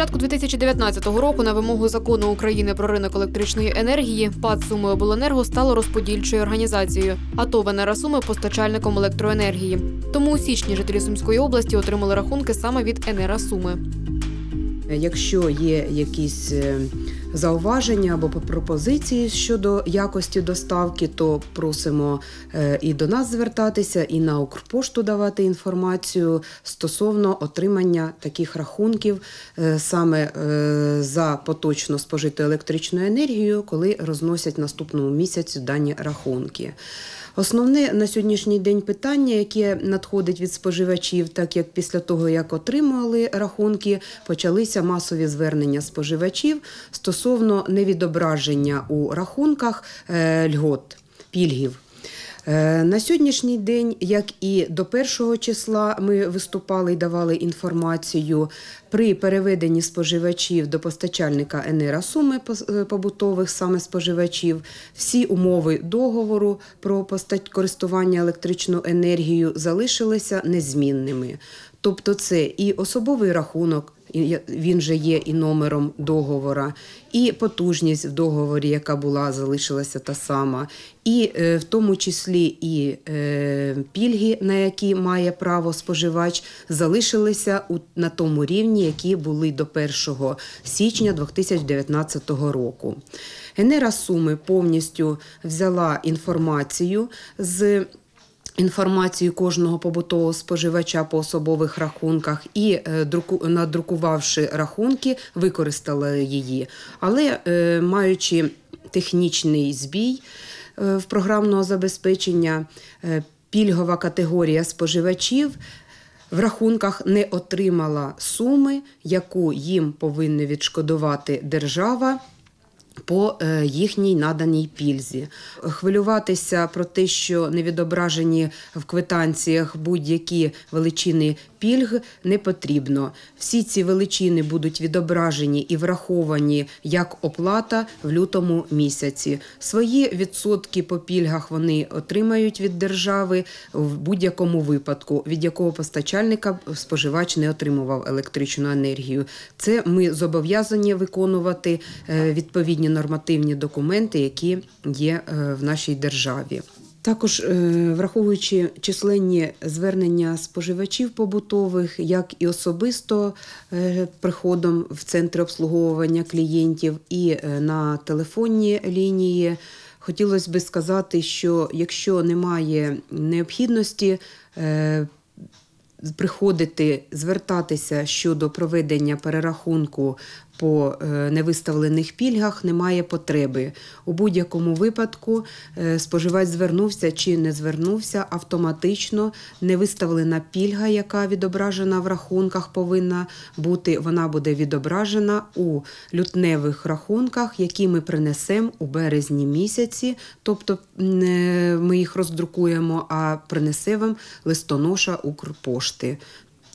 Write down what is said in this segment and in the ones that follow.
початку 2019 року на вимогу закону України про ринок електричної енергії ПАД Суми Обленерго стало розподільчою організацією, а ТОВ «Венера Суми постачальником електроенергії. Тому у січні жителі Сумської області отримали рахунки саме від «Енера Суми. Якщо є якісь е, зауваження або пропозиції щодо якості доставки, то просимо е, і до нас звертатися, і на Укрпошту давати інформацію стосовно отримання таких рахунків е, саме е, за поточно спожиту електричну енергію, коли розносять наступному місяцю дані рахунки. Основне на сьогоднішній день питання, яке надходить від споживачів, так як після того, як отримали рахунки, почалися масові звернення споживачів стосовно невідображення у рахунках е, льгот пільгів. Е, на сьогоднішній день, як і до першого числа, ми виступали і давали інформацію при переведенні споживачів до постачальника енеросуми е, побутових саме споживачів. Всі умови договору про користування електричною енергією залишилися незмінними. Тобто, це і особовий рахунок він же є і номером договора, і потужність в договорі, яка була, залишилася та сама, і е, в тому числі і е, пільги, на які має право споживач, залишилися у на тому рівні, які були до 1 січня 2019 року. Генера Суми повністю взяла інформацію з Інформацію кожного побутового споживача по особових рахунках і е, надрукувавши рахунки, використали її, але е, маючи технічний збій е, в програмного забезпечення, пільгова категорія споживачів. В рахунках не отримала суми, яку їм повинна відшкодувати держава по е, їхній наданій пільзі. Хвилюватися про те, що не відображені в квитанціях будь-які величини пільг не потрібно. Всі ці величини будуть відображені і враховані як оплата в лютому місяці. Свої відсотки по пільгах вони отримають від держави в будь-якому випадку, від якого постачальника споживач не отримував електричну енергію. Це ми зобов'язані виконувати е, відповідні нормативні документи, які є е, в нашій державі. Також е, враховуючи численні звернення споживачів побутових, як і особисто е, приходом в центри обслуговування клієнтів і е, на телефонні лінії, хотілося би сказати, що якщо немає необхідності приходити звертатися щодо проведення перерахунку по е, невиставлених пільгах немає потреби. У будь-якому випадку е, споживач звернувся чи не звернувся, автоматично невиставлена пільга, яка відображена в рахунках, повинна бути, вона буде відображена у лютневих рахунках, які ми принесемо у березні місяці, тобто е, ми їх роздрукуємо, а принесе вам листоноша Укрпошти.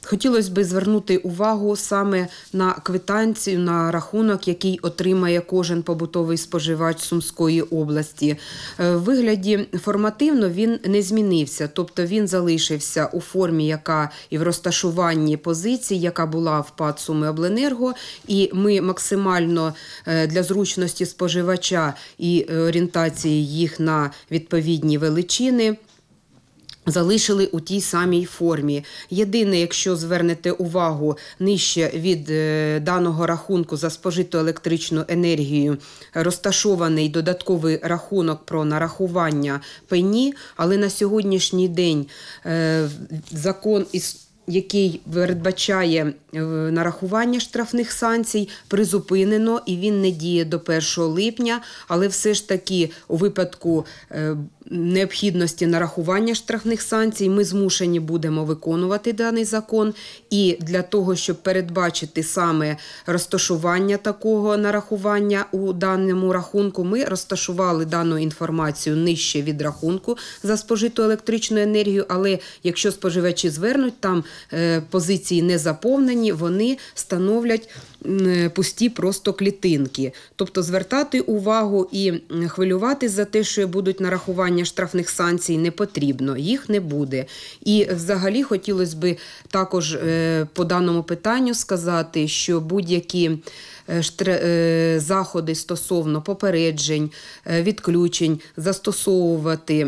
Хотілося б звернути увагу саме на квитанцію на рахунок, який отримає кожен побутовий споживач Сумської області. Е, в вигляді формативно він не змінився, тобто він залишився у формі, яка і в розташуванні позиції, яка була в ПАД обленерго, і ми максимально е, для зручності споживача і орієнтації їх на відповідні величини. Залишили у тій самій формі. Єдине, якщо звернете увагу нижче від е, даного рахунку за спожиту електричну енергію, розташований додатковий рахунок про нарахування пені, але на сьогоднішній день е, закон із який передбачає е, нарахування штрафних санкцій, призупинено і він не діє до 1 липня, але все ж таки у випадку необхідності нарахування штрафних санкцій, ми змушені будемо виконувати даний закон. І для того, щоб передбачити саме розташування такого нарахування у даному рахунку, ми розташували дану інформацію нижче від рахунку за спожиту електричну енергію. Але якщо споживачі звернуть, там е, позиції не заповнені, вони становлять. Е, пусті просто клітинки. Тобто звертати увагу і хвилюватись за те, що будуть нарахування штрафних санкцій, не потрібно, їх не буде. І взагалі хотілося б також е, по даному питанню сказати, що будь-які е, заходи стосовно попереджень, відключень застосовувати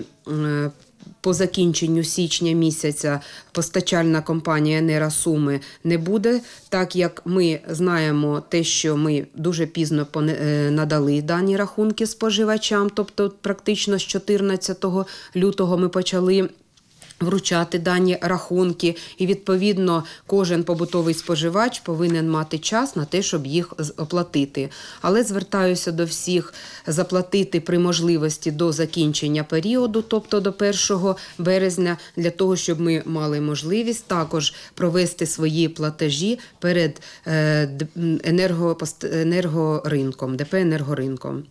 по закінченню січня місяця постачальна компанія «Енера Суми» не буде, так як ми знаємо те, що ми дуже пізно е, надали дані рахунки споживачам, тобто практично з 14 лютого ми почали. Вручати дані рахунки, і відповідно кожен побутовий споживач повинен мати час на те, щоб їх оплатити. Але звертаюся до всіх заплатити при можливості до закінчення періоду, тобто до 1 березня, для того, щоб ми мали можливість також провести свої платежі перед е, енергоринком, ДП енергоринком.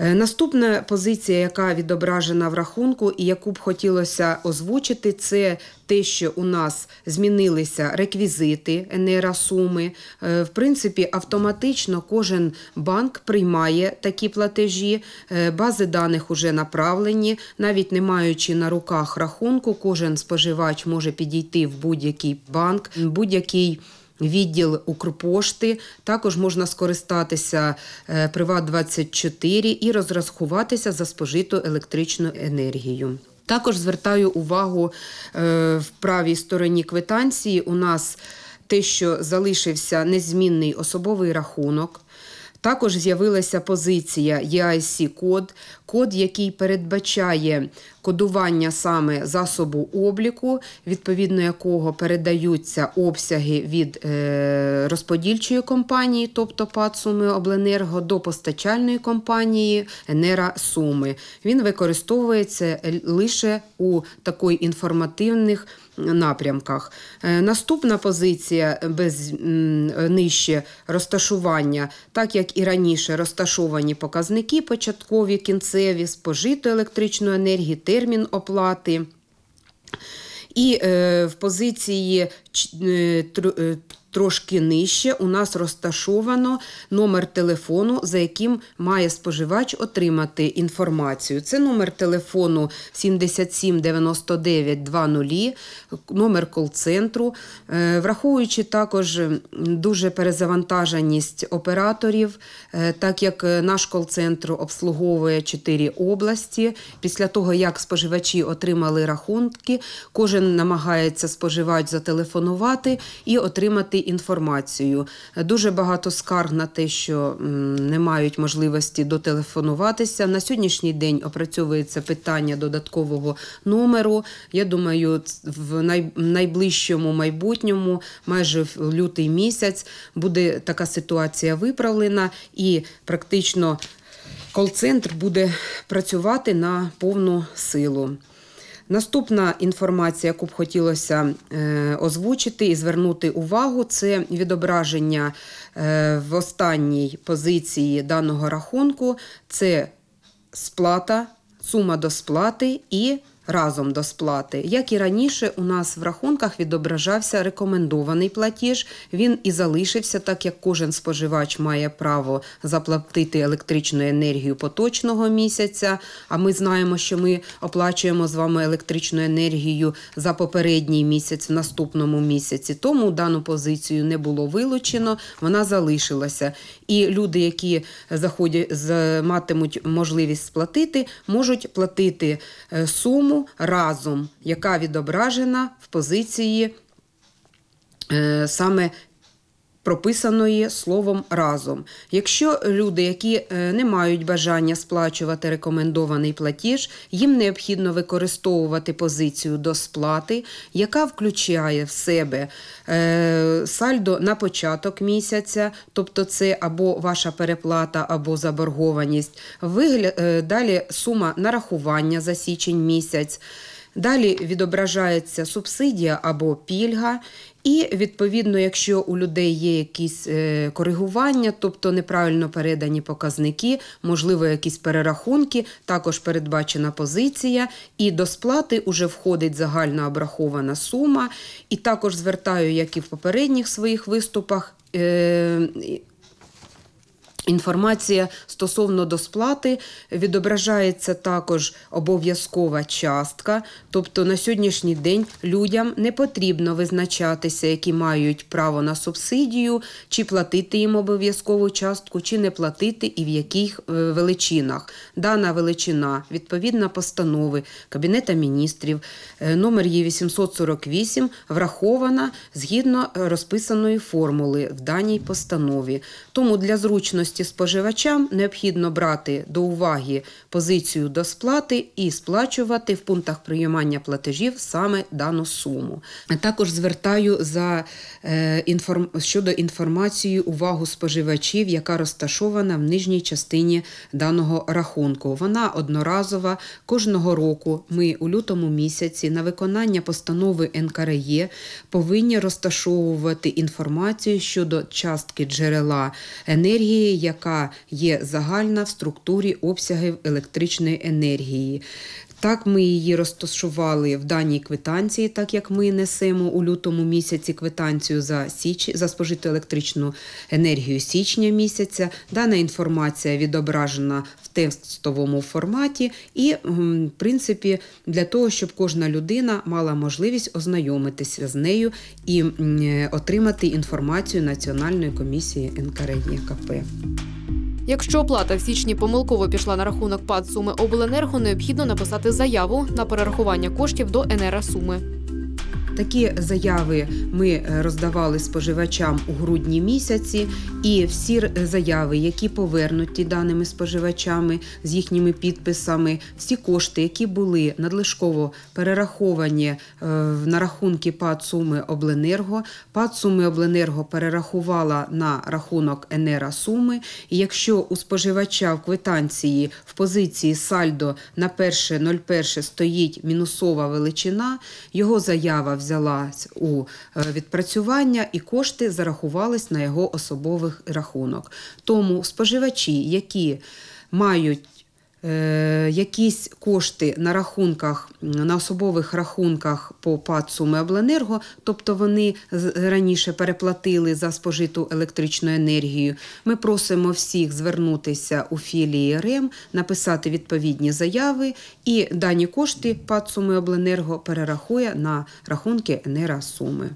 Е, наступна позиція, яка відображена в рахунку, і яку б хотілося озвучити, це те, що у нас змінилися реквізити енеросуми. Е, в принципі, автоматично кожен банк приймає такі платежі, е, бази даних вже направлені, навіть не маючи на руках рахунку, кожен споживач може підійти в будь-який банк, будь-який відділ Укрпошти. Також можна скористатися е, Приват24 і розрахуватися за спожиту електричну енергію. Також звертаю увагу е, в правій стороні квитанції. У нас те, що залишився незмінний особовий рахунок. Також з'явилася позиція EIC-код, код, який передбачає кодування саме засобу обліку, відповідно якого передаються обсяги від е, розподільчої компанії, тобто ПАД Суми Обленерго, до постачальної компанії Енера Суми. Він використовується лише у такої інформативних. Е, напрямках е, наступна позиція без нижче розташування, так як і раніше розташовані показники початкові, кінцеві спожитої електричної енергії, термін оплати. І е, в позиції е, е, Трошки нижче у нас розташовано номер телефону, за яким має споживач отримати інформацію. Це номер телефону 779920, номер кол-центру. Е, враховуючи також дуже перезавантаженість операторів, е, так як е, наш кол-центр обслуговує чотири області. Після того, як споживачі отримали рахунки, кожен намагається споживач зателефонувати і отримати знайти інформацію. Дуже багато скарг на те, що не мають можливості дотелефонуватися. На сьогоднішній день опрацьовується питання додаткового номеру. Я думаю, в найближчому майбутньому, майже в лютий місяць, буде така ситуація виправлена і практично кол-центр буде працювати на повну силу. Наступна інформація, яку б хотілося е, озвучити і звернути увагу, це відображення е, в останній позиції даного рахунку: це сплата, сума до сплати і разом до сплати. Як і раніше, у нас в рахунках відображався рекомендований платіж. Він і залишився, так як кожен споживач має право заплатити електричну енергію поточного місяця. А ми знаємо, що ми оплачуємо з вами електричну енергію за попередній місяць в наступному місяці. Тому дану позицію не було вилучено, вона залишилася. І люди, які заходять матимуть можливість сплатити, можуть платити е, суму разом, яка відображена в позиції е, саме прописаної словом разом. Якщо люди, які е, не мають бажання сплачувати рекомендований платіж, їм необхідно використовувати позицію до сплати, яка включає в себе е, сальдо на початок місяця, тобто це або ваша переплата, або заборгованість, е, далі сума нарахування за січень місяць. Далі відображається субсидія або пільга, і відповідно, якщо у людей є якісь е, коригування, тобто неправильно передані показники, можливо, якісь перерахунки, також передбачена позиція, і до сплати вже входить загальна обрахована сума. І також звертаю, як і в попередніх своїх виступах. Е, Інформація стосовно досплати відображається також обов'язкова частка, тобто на сьогоднішній день людям не потрібно визначатися, які мають право на субсидію, чи платити їм обов'язкову частку, чи не платити, і в яких е, величинах. Дана величина відповідна постанови Кабінета міністрів е, номер є 848, врахована згідно е, розписаної формули в даній постанові. Тому для зручності. Користі споживачам необхідно брати до уваги позицію до сплати і сплачувати в пунктах приймання платежів саме дану суму. Також звертаю за е, щодо інформації увагу споживачів, яка розташована в нижній частині даного рахунку. Вона одноразова кожного року. Ми у лютому місяці на виконання постанови НКРЄ повинні розташовувати інформацію щодо частки джерела енергії яка є загальна в структурі обсягів електричної енергії. Так, ми її розташували в даній квитанції, так як ми несемо у лютому місяці квитанцію за січ за спожиту електричну енергію січня місяця. Дана інформація відображена в текстовому форматі, і в принципі для того, щоб кожна людина мала можливість ознайомитися з нею і е, отримати інформацію Національної комісії НКРЄКП. Якщо оплата в січні помилково пішла на рахунок ПАД суми обленерго, необхідно написати заяву на перерахування коштів до НРА суми. Такі заяви ми е, роздавали споживачам у грудні місяці, і всі заяви, які повернуті даними споживачами з їхніми підписами, всі кошти, які були надлишково перераховані е, на рахунки ПАД суми Обленерго, ПАД суми Обленерго перерахувала на рахунок Енера суми. І Якщо у споживача в квитанції в позиції сальдо на перше, 1.01 стоїть мінусова величина, його заява взяла взялась у е, відпрацювання, і кошти зарахувались на його особовий рахунок. Тому споживачі, які мають Е, якісь кошти на рахунках, на особових рахунках по ПАД «Сумиобленерго», тобто вони раніше переплатили за спожиту електричну енергію. Ми просимо всіх звернутися у філії РЕМ, написати відповідні заяви і дані кошти ПАД «Сумиобленерго» перерахує на рахунки «Енера Суми».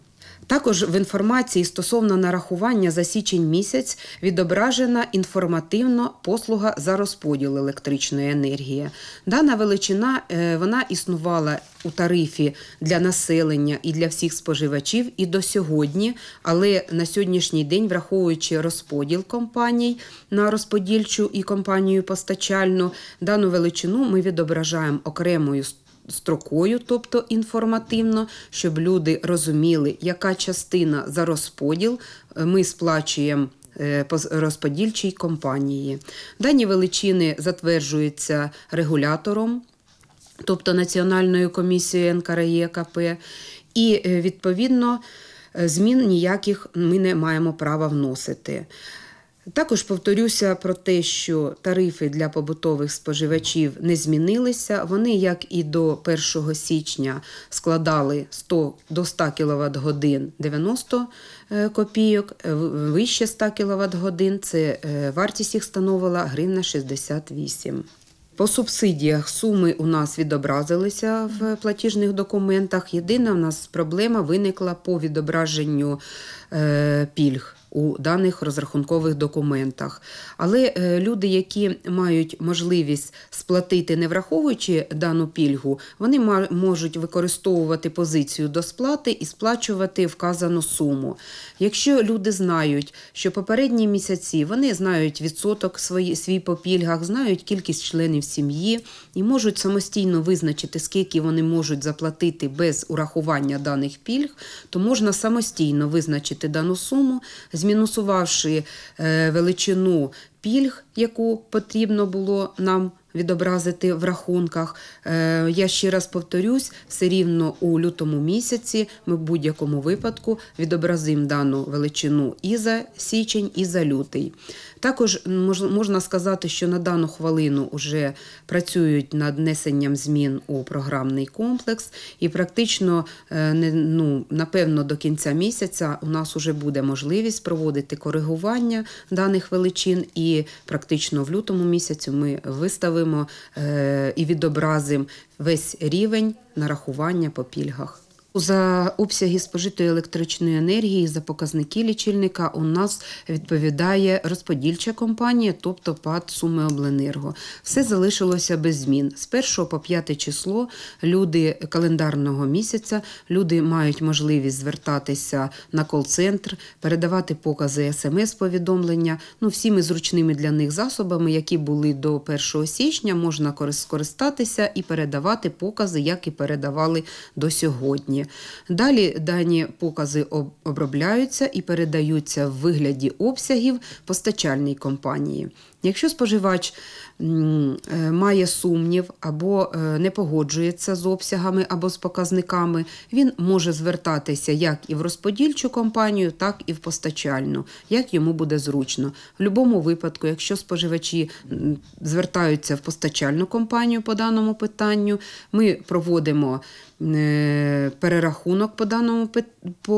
Також в інформації стосовно нарахування за січень місяць відображена інформативна послуга за розподіл електричної енергії. Дана величина е, вона існувала у тарифі для населення і для всіх споживачів і до сьогодні, але на сьогоднішній день, враховуючи розподіл компаній на розподільчу і компанію постачальну, дану величину ми відображаємо окремою сторону строкою, тобто інформативно, щоб люди розуміли, яка частина за розподіл е, ми сплачуємо е, розподільчій компанії. Дані величини затверджуються регулятором, тобто Національною комісією НКРЄКП, і е відповідно. Змін ніяких ми не маємо права вносити. Також повторюся про те, що тарифи для побутових споживачів не змінилися. Вони, як і до 1 січня, складали 100 до 100 кВт годин 90 копійок, е, вище 100 кВт годин. Це е, вартість їх становила гривна 68. По субсидіях суми у нас відобразилися в платіжних документах. Єдина у нас проблема виникла по відображенню е, пільг у даних розрахункових документах. Але е, люди, які мають можливість сплатити, не враховуючи дану пільгу, вони можуть використовувати позицію до сплати і сплачувати вказану суму. Якщо люди знають, що попередні місяці вони знають відсоток свій по пільгах, знають кількість членів сім'ї і можуть самостійно визначити, скільки вони можуть заплатити без урахування даних пільг, то можна самостійно визначити дану суму змінусувавши е, величину пільг, яку потрібно було нам відобразити в рахунках. Е, я ще раз повторюсь, все рівно у лютому місяці ми в будь-якому випадку відобразимо дану величину і за січень, і за лютий. Також можна сказати, що на дану хвилину вже працюють над внесенням змін у програмний комплекс, і практично е, ну, напевно до кінця місяця у нас вже буде можливість проводити коригування даних величин, і практично в лютому місяці ми виставимо зробимо е, і відобразимо весь рівень нарахування по пільгах. За обсяги спожитої електричної енергії за показники лічильника у нас відповідає розподільча компанія, тобто ПАД суми обленерго. Все залишилося без змін. З 1 по 5 число люди календарного місяця люди мають можливість звертатися на кол-центр, передавати покази смс-повідомлення. Ну всіми зручними для них засобами, які були до 1 січня, можна скористатися і передавати покази, як і передавали до сьогодні обладнання. Далі дані покази обробляються і передаються в вигляді обсягів постачальній компанії. Якщо споживач е, має сумнів або е, не погоджується з обсягами або з показниками, він може звертатися як і в розподільчу компанію, так і в постачальну, як йому буде зручно. В будь-якому випадку, якщо споживачі звертаються в постачальну компанію по даному питанню, ми проводимо. Е, перерахунок по даному по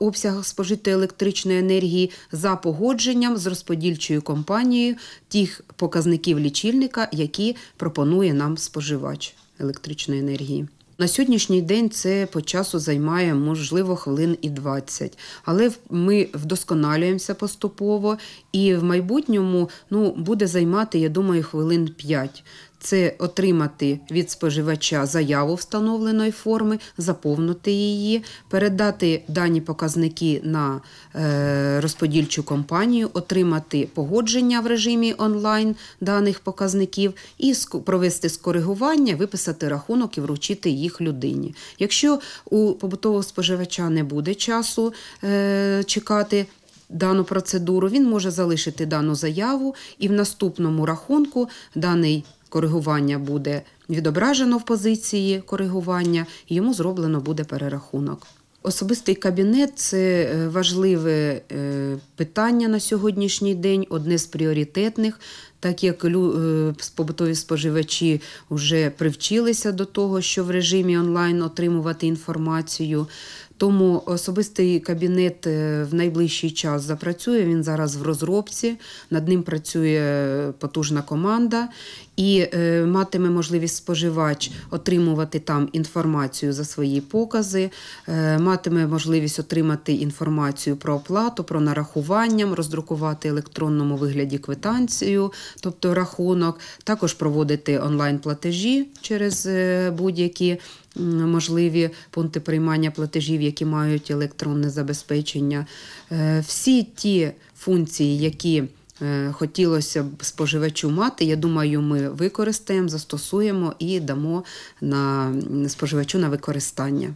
обсягах спожитої електричної енергії за погодженням з розподільчою компанією тих показників лічильника, які пропонує нам споживач електричної енергії. На сьогоднішній день це по часу займає, можливо, хвилин і 20. Але ми вдосконалюємося поступово, і в майбутньому ну, буде займати, я думаю, хвилин 5 це отримати від споживача заяву встановленої форми, заповнити її, передати дані показники на е, розподільчу компанію, отримати погодження в режимі онлайн даних показників і провести скоригування, виписати рахунок і вручити їх людині. Якщо у побутового споживача не буде часу е, чекати. Дану процедуру він може залишити дану заяву, і в наступному рахунку даний коригування буде відображено в позиції коригування, і йому зроблено буде перерахунок. Особистий кабінет це е, важливе е, питання на сьогоднішній день, одне з пріоритетних, так як е, побутові споживачі вже привчилися до того, що в режимі онлайн отримувати інформацію. Тому особистий кабінет е, в найближчий час запрацює. Він зараз в розробці, над ним працює потужна команда і е, матиме можливість споживач отримувати там інформацію за свої покази, матиме можливість отримати інформацію про оплату, про нарахування, роздрукувати електронному вигляді квитанцію, тобто рахунок, також проводити онлайн-платежі через е, будь-які можливі пункти приймання платежів, які мають електронне забезпечення. Е, всі ті функції, які е, Хотілося б споживачу мати. Я думаю, ми використаємо, застосуємо і дамо на споживачу на використання.